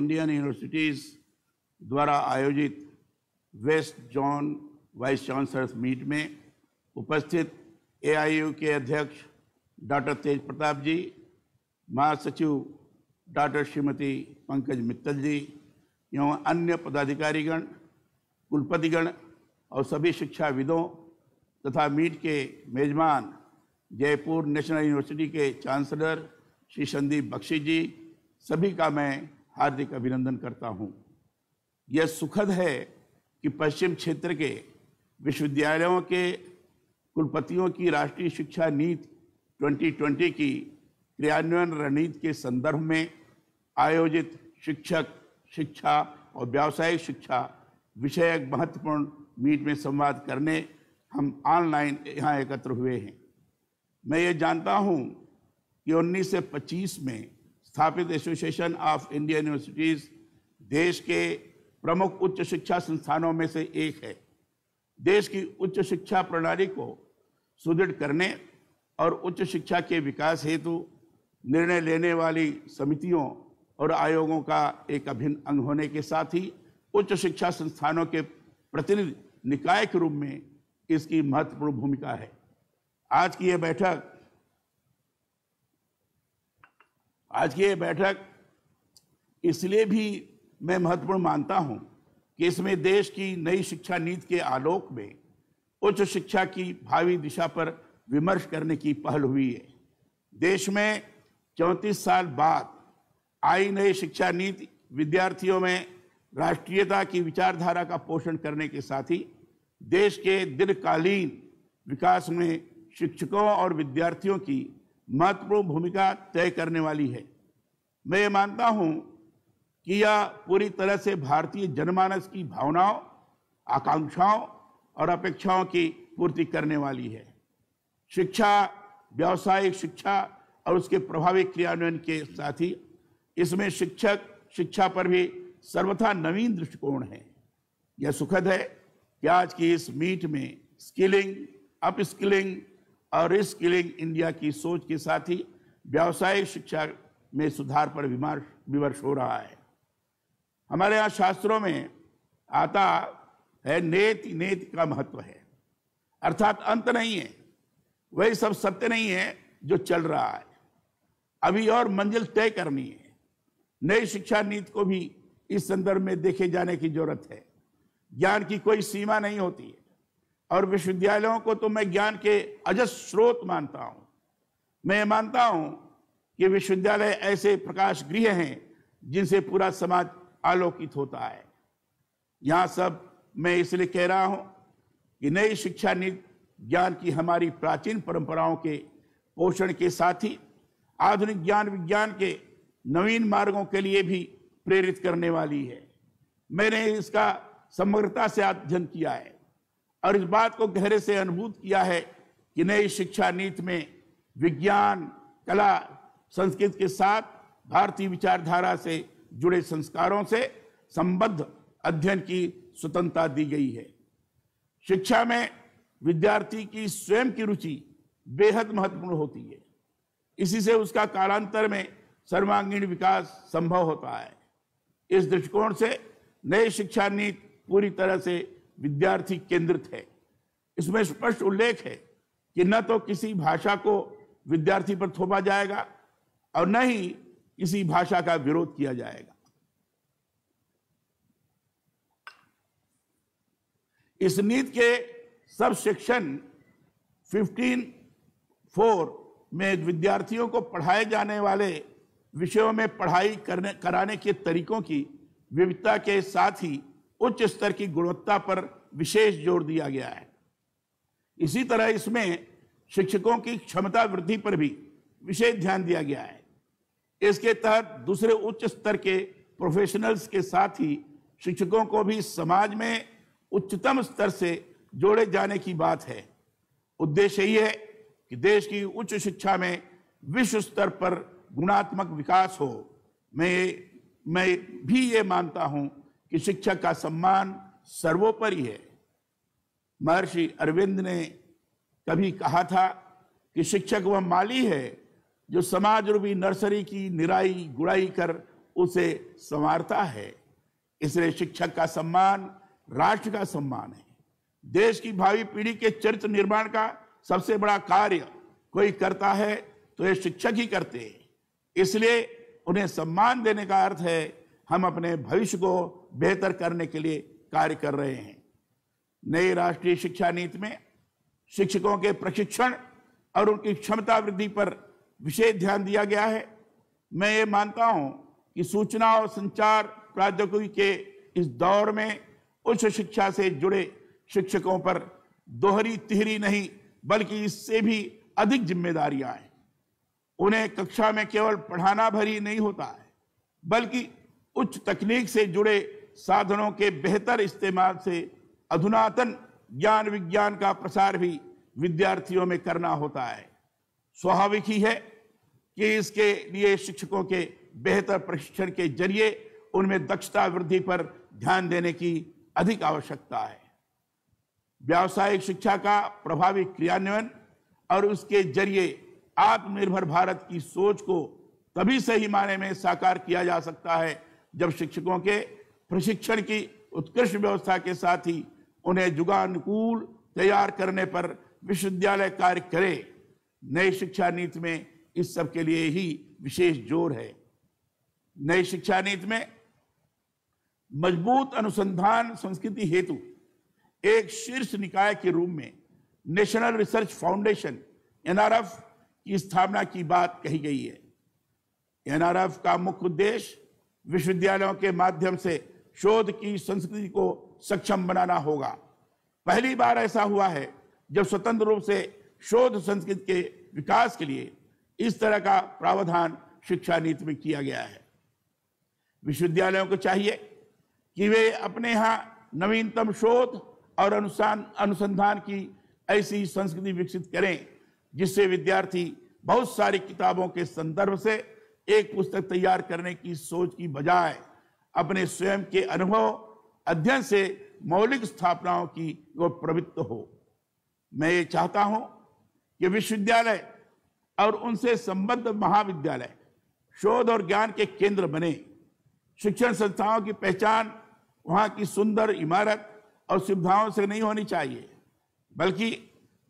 Indian universities द्वारा आयोजित west zone vice chancellors meet में उपस्थित एआईयू के अध्यक्ष डॉक्टर तेज प्रताप जी महासचिव डॉक्टर श्रीमती पंकज मित्तल जी एवं अन्य पदाधिकारीगण कुलपतिगण और सभी शिक्षाविदों तथा मीट के मेजबान जयपुर नेशनल यूनिवर्सिटी के चांसलर श्री संदीप बख्शी जी सभी का मैं हार्दिक अभिनंदन करता हूँ यह सुखद है कि पश्चिम क्षेत्र के विश्वविद्यालयों के कुलपतियों की राष्ट्रीय शिक्षा नीति 2020 की क्रियान्वयन रणनीति के संदर्भ में आयोजित शिक्षक शिक्षा और व्यावसायिक शिक्षा विषयक महत्वपूर्ण मीट में संवाद करने हम ऑनलाइन यहाँ एकत्र हुए हैं मैं ये जानता हूँ कि उन्नीस से पच्चीस में स्थापित एसोसिएशन ऑफ इंडियन यूनिवर्सिटीज देश के प्रमुख उच्च शिक्षा संस्थानों में से एक है देश की उच्च शिक्षा प्रणाली को सुदृढ़ करने और उच्च शिक्षा के विकास हेतु निर्णय लेने वाली समितियों और आयोगों का एक अभिन्न अंग होने के साथ ही उच्च शिक्षा संस्थानों के प्रतिनिधि निकाय के रूप में इसकी महत्वपूर्ण भूमिका है आज की यह बैठक आज की ये बैठक इसलिए भी मैं महत्वपूर्ण मानता हूँ कि इसमें देश की नई शिक्षा नीति के आलोक में उच्च शिक्षा की भावी दिशा पर विमर्श करने की पहल हुई है देश में चौंतीस साल बाद आई नई शिक्षा नीति विद्यार्थियों में राष्ट्रीयता की विचारधारा का पोषण करने के साथ ही देश के दीर्घकालीन विकास में शिक्षकों और विद्यार्थियों की महत्वपूर्ण भूमिका तय करने वाली है मैं ये मानता हूं कि यह पूरी तरह से भारतीय जनमानस की भावनाओं आकांक्षाओं और अपेक्षाओं की पूर्ति करने वाली है शिक्षा व्यावसायिक शिक्षा और उसके प्रभावी क्रियान्वयन के साथ ही इसमें शिक्षक शिक्षा पर भी सर्वथा नवीन दृष्टिकोण है यह सुखद है कि आज की इस मीट में स्किलिंग अपस्किलिंग और रिस्किलिंग इंडिया की सोच के साथ ही व्यावसायिक शिक्षा में सुधार पर विमर्श हो रहा है हमारे यहाँ शास्त्रों में आता है नेति नेति का महत्व है अर्थात अंत नहीं है वही सब सत्य नहीं है जो चल रहा है अभी और मंजिल तय करनी है नई शिक्षा नीति को भी इस संदर्भ में देखे जाने की जरूरत है ज्ञान की कोई सीमा नहीं होती है और विश्वविद्यालयों को तो मैं ज्ञान के अजस स्रोत मानता हूँ मैं मानता हूँ कि विश्वविद्यालय ऐसे प्रकाश गृह हैं जिनसे पूरा समाज आलोकित होता है यहाँ सब मैं इसलिए कह रहा हूँ कि नई शिक्षा नीति ज्ञान की हमारी प्राचीन परंपराओं के पोषण के साथ ही आधुनिक ज्ञान विज्ञान के नवीन मार्गों के लिए भी प्रेरित करने वाली है मैंने इसका समग्रता से अध्ययन किया है और इस बात को गहरे से अनुभूत किया है कि नई शिक्षा नीति में विज्ञान कला संस्कृत के साथ भारतीय विचारधारा से जुड़े संस्कारों से संबद्ध अध्ययन की स्वतंत्रता दी गई है शिक्षा में विद्यार्थी की स्वयं की रुचि बेहद महत्वपूर्ण होती है इसी से उसका कालांतर में सर्वांगीण विकास संभव होता है इस दृष्टिकोण से नई शिक्षा नीति पूरी तरह से विद्यार्थी केंद्रित है इसमें स्पष्ट उल्लेख है कि न तो किसी भाषा को विद्यार्थी पर थोपा जाएगा और न ही किसी भाषा का विरोध किया जाएगा इस नीति के सब सेक्शन 15 फोर में विद्यार्थियों को पढ़ाए जाने वाले विषयों में पढ़ाई करने कराने के तरीकों की विविधता के साथ ही उच्च स्तर की गुणवत्ता पर विशेष जोर दिया गया है इसी तरह इसमें शिक्षकों की क्षमता वृद्धि पर भी विशेष ध्यान दिया गया है इसके तहत दूसरे उच्च स्तर के प्रोफेशनल्स के साथ ही शिक्षकों को भी समाज में उच्चतम स्तर से जोड़े जाने की बात है उद्देश्य यही है कि देश की उच्च शिक्षा में विश्व स्तर पर गुणात्मक विकास हो मैं मैं भी ये मानता हूँ कि शिक्षक का सम्मान सर्वोपरि है महर्षि अरविंद ने कभी कहा था कि शिक्षक वह माली है जो समाज रूपी नर्सरी की निराई गुड़ाई कर उसे संवारता है इसलिए शिक्षक का सम्मान राष्ट्र का सम्मान है देश की भावी पीढ़ी के चरित्र निर्माण का सबसे बड़ा कार्य कोई करता है तो ये शिक्षक ही करते हैं इसलिए उन्हें सम्मान देने का अर्थ है हम अपने भविष्य को बेहतर करने के लिए कार्य कर रहे हैं नई राष्ट्रीय शिक्षा नीति में शिक्षकों के प्रशिक्षण और उनकी क्षमता वृद्धि पर विशेष ध्यान दिया गया है मैं ये मानता हूँ कि सूचना और संचार प्रौद्योगिकी के इस दौर में उच्च शिक्षा से जुड़े शिक्षकों पर दोहरी तिहरी नहीं बल्कि इससे भी अधिक जिम्मेदारियां हैं उन्हें कक्षा में केवल पढ़ाना भरी नहीं होता है बल्कि उच्च तकनीक से जुड़े साधनों के बेहतर इस्तेमाल से अधुनातन ज्ञान विज्ञान का प्रसार भी विद्यार्थियों में करना होता है स्वाभाविक ही है कि इसके लिए शिक्षकों के बेहतर प्रशिक्षण के जरिए उनमें दक्षता वृद्धि पर ध्यान देने की अधिक आवश्यकता है व्यावसायिक शिक्षा का प्रभावी क्रियान्वयन और उसके जरिए आत्मनिर्भर भारत की सोच को तभी सही माने में साकार किया जा सकता है जब शिक्षकों के प्रशिक्षण की उत्कृष्ट व्यवस्था के साथ ही उन्हें जुगानुकूल तैयार करने पर विश्वविद्यालय कार्य करे नई शिक्षा नीति में इस सब के लिए ही विशेष जोर है नई शिक्षा नीति में मजबूत अनुसंधान संस्कृति हेतु एक शीर्ष निकाय के रूप में नेशनल रिसर्च फाउंडेशन एनआरएफ की स्थापना की बात कही गई है एनआरएफ का मुख्य उद्देश्य विश्वविद्यालयों के माध्यम से शोध की संस्कृति को सक्षम बनाना होगा पहली बार ऐसा हुआ है जब स्वतंत्र रूप से शोध संस्कृत के विकास के लिए इस तरह का प्रावधान शिक्षा नीति में किया गया है विश्वविद्यालयों को चाहिए कि वे अपने यहाँ नवीनतम शोध और अनुसान अनुसंधान की ऐसी संस्कृति विकसित करें जिससे विद्यार्थी बहुत सारी किताबों के संदर्भ से एक पुस्तक तैयार करने की सोच की बजाय अपने स्वयं के अनुभव अध्ययन से मौलिक स्थापनाओं की वो प्रवृत्त हो मैं ये चाहता हूं कि विश्वविद्यालय और उनसे संबद्ध महाविद्यालय शोध और ज्ञान के केंद्र बने शिक्षण संस्थाओं की पहचान वहाँ की सुंदर इमारत और सुविधाओं से नहीं होनी चाहिए बल्कि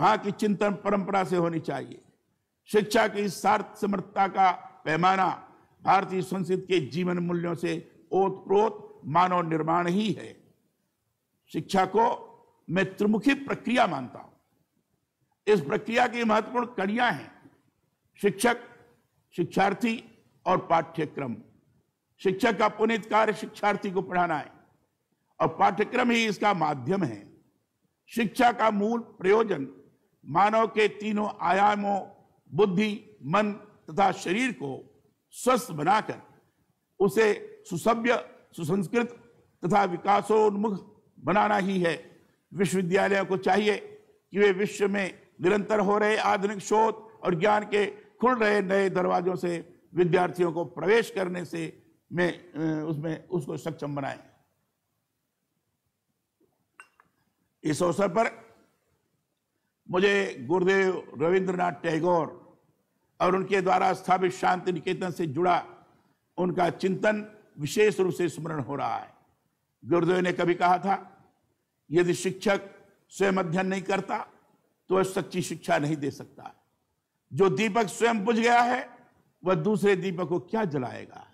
वहाँ की चिंतन परंपरा से होनी चाहिए शिक्षा की सार्थ समर्थता का पैमाना भारतीय संस्कृति के जीवन मूल्यों से ओतप्रोत मानव निर्माण ही है शिक्षा को मैं त्रिमुखी प्रक्रिया मानता हूं इस प्रक्रिया की महत्वपूर्ण कड़ियां हैं शिक्षक शिक्षार्थी और पाठ्यक्रम शिक्षक का पुनित कार्य शिक्षार्थी को पढ़ाना है और पाठ्यक्रम ही इसका माध्यम है शिक्षा का मूल प्रयोजन मानव के तीनों आयामों बुद्धि मन तथा शरीर को स्वस्थ बनाकर उसे सुसभ्य सुसंस्कृत तथा विकासोन्मुख बनाना ही है विश्वविद्यालयों को चाहिए कि वे विश्व में निरंतर हो रहे आधुनिक शोध और ज्ञान के खुल रहे नए दरवाजों से विद्यार्थियों को प्रवेश करने से में उसमें उसको सक्षम बनाए इस अवसर पर मुझे गुरुदेव रविंद्रनाथ टैगोर और उनके द्वारा स्थापित शांति निकेतन से जुड़ा उनका चिंतन विशेष रूप से स्मरण हो रहा है गुरुदेव ने कभी कहा था यदि शिक्षक स्वयं अध्ययन नहीं करता तो वह सच्ची शिक्षा नहीं दे सकता जो दीपक स्वयं बुझ गया है वह दूसरे दीपक को क्या जलाएगा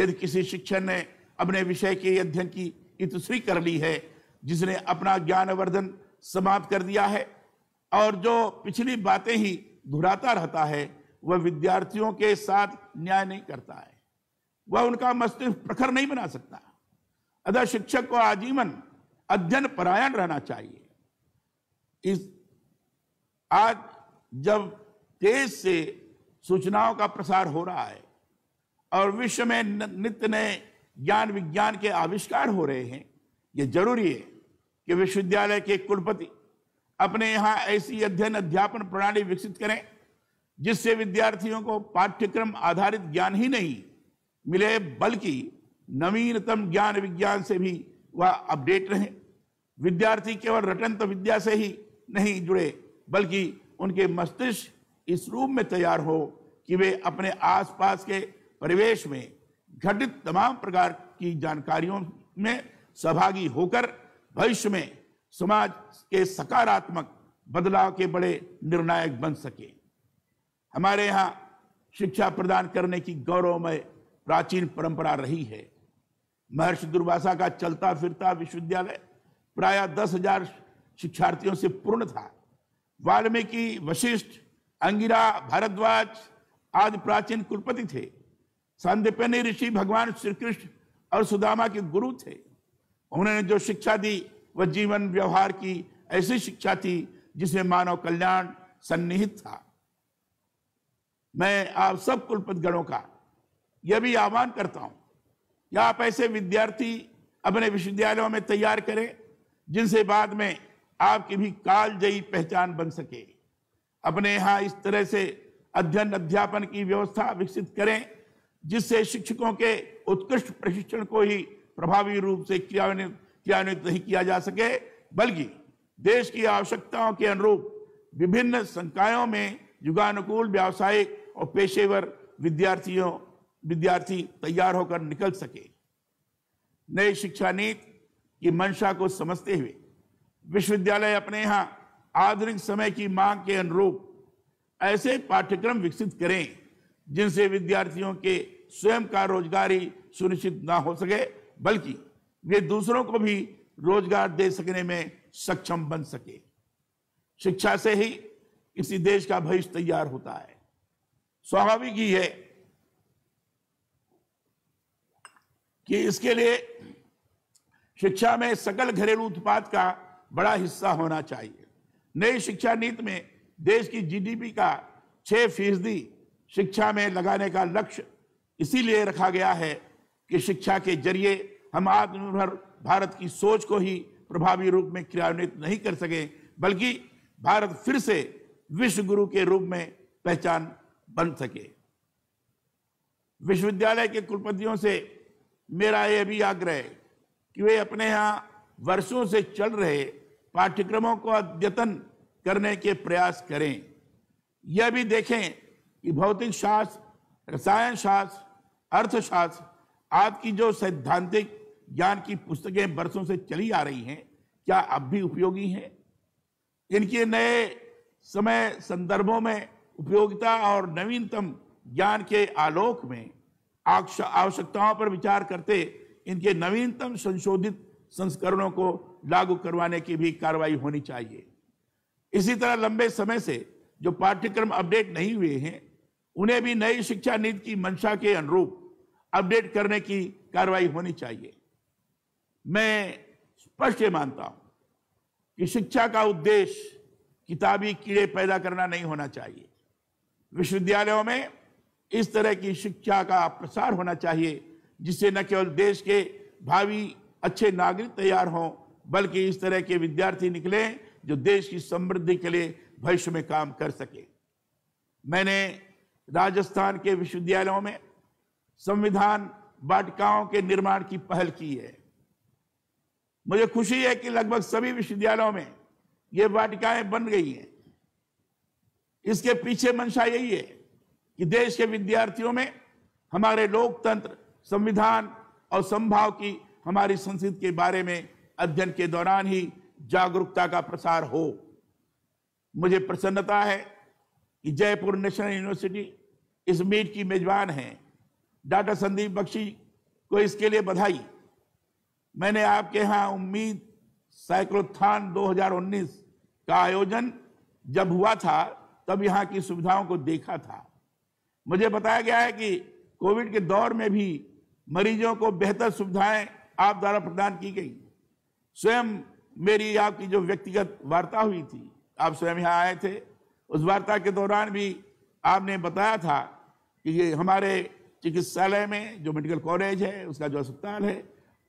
यदि किसी शिक्षक ने अपने विषय के अध्ययन की इतुश्री कर ली है जिसने अपना ज्ञानवर्धन समाप्त कर दिया है और जो पिछली बातें ही दोहराता रहता है वह विद्यार्थियों के साथ न्याय नहीं करता है वह उनका मस्तिष्क प्रखर नहीं बना सकता अतः शिक्षक को आजीवन अध्ययन परायण रहना चाहिए इस आज जब तेज से सूचनाओं का प्रसार हो रहा है और विश्व में नित्य नए ज्ञान विज्ञान के आविष्कार हो रहे हैं ये जरूरी है कि विश्वविद्यालय के कुलपति अपने यहाँ ऐसी अध्ययन अध्यापन प्रणाली विकसित करें जिससे विद्यार्थियों को पाठ्यक्रम आधारित ज्ञान ही नहीं मिले बल्कि नवीनतम ज्ञान विज्ञान से भी वह अपडेट रहे विद्यार्थी केवल तो विद्या से ही नहीं जुड़े बल्कि उनके मस्तिष्क इस रूप में तैयार हो कि वे अपने आसपास के परिवेश में घटित तमाम प्रकार की जानकारियों में सहभागी होकर भविष्य में समाज के सकारात्मक बदलाव के बड़े निर्णायक बन सके हमारे यहाँ शिक्षा प्रदान करने की गौरवमय प्राचीन परंपरा रही है महर्षि दुर्वासा का चलता फिरता विश्वविद्यालय प्राय दस हजार शिक्षार्थियों से पूर्ण था वाल्मीकि वशिष्ठ अंगिरा भारद्वाज आदि प्राचीन कुलपति थे संदिपनी ऋषि भगवान श्री कृष्ण और सुदामा के गुरु थे उन्होंने जो शिक्षा दी वह जीवन व्यवहार की ऐसी शिक्षा थी जिसमें मानव कल्याण सन्निहित था मैं आप सब गणों का यह भी आह्वान करता हूं कि आप ऐसे विद्यार्थी अपने विश्वविद्यालयों में तैयार करें जिनसे बाद में आपकी भी कालजयी पहचान बन सके अपने यहाँ इस तरह से अध्ययन अध्यापन की व्यवस्था विकसित करें जिससे शिक्षकों के उत्कृष्ट प्रशिक्षण को ही प्रभावी रूप से क्रियान्वित क्रियान्वित नहीं किया जा सके बल्कि देश की आवश्यकताओं के अनुरूप विभिन्न संकायों में युगानुकूल व्यावसायिक और पेशेवर विद्यार्थियों विद्यार्थी तैयार होकर निकल सके नई शिक्षा नीति की मंशा को समझते हुए विश्वविद्यालय अपने यहाँ आधुनिक समय की मांग के अनुरूप ऐसे पाठ्यक्रम विकसित करें जिनसे विद्यार्थियों के स्वयं का रोजगारी सुनिश्चित ना हो सके बल्कि वे दूसरों को भी रोजगार दे सकने में सक्षम बन सके शिक्षा से ही किसी देश का भविष्य तैयार होता है स्वाभाविक ही है कि इसके लिए शिक्षा में सकल घरेलू उत्पाद का बड़ा हिस्सा होना चाहिए नई शिक्षा नीति में देश की जीडीपी का छः फीसदी शिक्षा में लगाने का लक्ष्य इसीलिए रखा गया है कि शिक्षा के जरिए हम आत्मनिर्भर भारत की सोच को ही प्रभावी रूप में क्रियान्वित नहीं कर सके बल्कि भारत फिर से विश्व गुरु के रूप में पहचान बन सके विश्वविद्यालय के कुलपतियों से मेरा यह भी आग्रह है कि वे अपने यहाँ वर्षों से चल रहे पाठ्यक्रमों को अद्यतन करने के प्रयास करें यह भी देखें कि भौतिक शास्त्र रसायन शास्त्र अर्थशास्त्र आदि की जो सैद्धांतिक ज्ञान की पुस्तकें वर्षों से चली आ रही हैं क्या अब भी उपयोगी हैं इनके नए समय संदर्भों में उपयोगिता और नवीनतम ज्ञान के आलोक में आवश्यकताओं पर विचार करते इनके नवीनतम संशोधित संस्करणों को लागू करवाने की भी कार्रवाई होनी चाहिए इसी तरह लंबे समय से जो पाठ्यक्रम अपडेट नहीं हुए हैं उन्हें भी नई शिक्षा नीति की मंशा के अनुरूप अपडेट करने की कार्रवाई होनी चाहिए मैं स्पष्ट ये मानता हूं कि शिक्षा का उद्देश्य किताबी कीड़े पैदा करना नहीं होना चाहिए विश्वविद्यालयों में इस तरह की शिक्षा का प्रसार होना चाहिए जिससे न केवल देश के भावी अच्छे नागरिक तैयार हों बल्कि इस तरह के विद्यार्थी निकलें जो देश की समृद्धि के लिए भविष्य में काम कर सके मैंने राजस्थान के विश्वविद्यालयों में संविधान वाटिकाओं के निर्माण की पहल की है मुझे खुशी है कि लगभग सभी विश्वविद्यालयों में ये वाटिकाएं बन गई हैं इसके पीछे मंशा यही है कि देश के विद्यार्थियों में हमारे लोकतंत्र संविधान और संभाव की हमारी संस्कृति के बारे में अध्ययन के दौरान ही जागरूकता का प्रसार हो मुझे प्रसन्नता है कि जयपुर नेशनल यूनिवर्सिटी इस मीट की मेजबान है डॉक्टर संदीप बख्शी को इसके लिए बधाई मैंने आपके यहाँ उम्मीद साइक्लोथान 2019 का आयोजन जब हुआ था तब यहाँ की सुविधाओं को देखा था मुझे बताया गया है कि कोविड के दौर में भी मरीजों को बेहतर सुविधाएं आप द्वारा प्रदान की गई स्वयं मेरी आपकी जो व्यक्तिगत वार्ता हुई थी आप स्वयं यहाँ आए थे उस वार्ता के दौरान भी आपने बताया था कि ये हमारे चिकित्सालय में जो मेडिकल कॉलेज है उसका जो अस्पताल है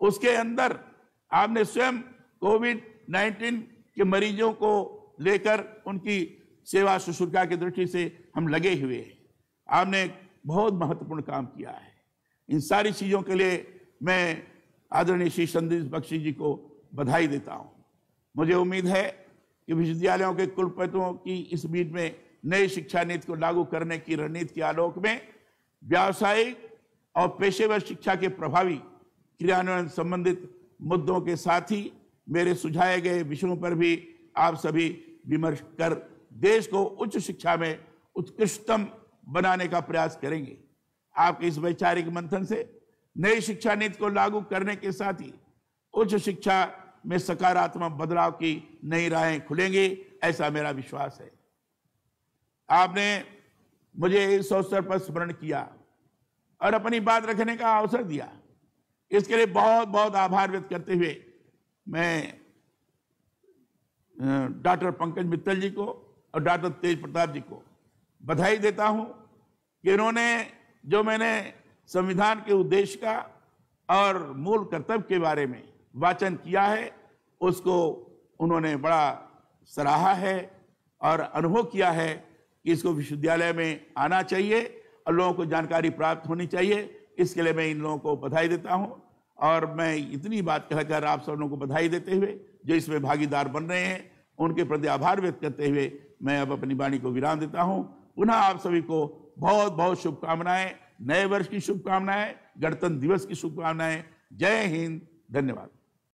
उसके अंदर आपने स्वयं कोविड नाइन्टीन के मरीजों को लेकर उनकी सेवा शुश्रूषा की दृष्टि से हम लगे हुए हैं आपने बहुत महत्वपूर्ण काम किया है इन सारी चीज़ों के लिए मैं आदरणीय श्री संदीप बख्शी जी को बधाई देता हूँ मुझे उम्मीद है कि विश्वविद्यालयों के कुलपतियों की इस बीच में नई शिक्षा नीति को लागू करने की रणनीति के आलोक में व्यावसायिक और पेशेवर शिक्षा के प्रभावी क्रियान्वयन संबंधित मुद्दों के साथ ही मेरे सुझाए गए विषयों पर भी आप सभी विमर्श कर देश को उच्च शिक्षा में उत्कृष्टतम बनाने का प्रयास करेंगे आपके इस वैचारिक मंथन से नई शिक्षा नीति को लागू करने के साथ ही उच्च शिक्षा में सकारात्मक बदलाव की नई राहें खुलेंगी ऐसा मेरा विश्वास है आपने मुझे इस अवसर पर स्मरण किया और अपनी बात रखने का अवसर दिया इसके लिए बहुत बहुत आभार व्यक्त करते हुए मैं डॉक्टर पंकज मित्तल जी को और डॉक्टर तेज प्रताप जी को बधाई देता हूं कि इन्होंने जो मैंने संविधान के उद्देश्य का और मूल कर्तव्य के बारे में वाचन किया है उसको उन्होंने बड़ा सराहा है और अनुभव किया है कि इसको विश्वविद्यालय में आना चाहिए और लोगों को जानकारी प्राप्त होनी चाहिए इसके लिए मैं इन लोगों को बधाई देता हूँ और मैं इतनी बात कहकर आप सब लोगों को बधाई देते हुए जो इसमें भागीदार बन रहे हैं उनके प्रति आभार व्यक्त करते हुए मैं अब अपनी वाणी को विराम देता हूँ पुनः आप सभी को बहुत बहुत शुभकामनाएं नए वर्ष की शुभकामनाएं गणतंत्र दिवस की शुभकामनाएं जय हिंद धन्यवाद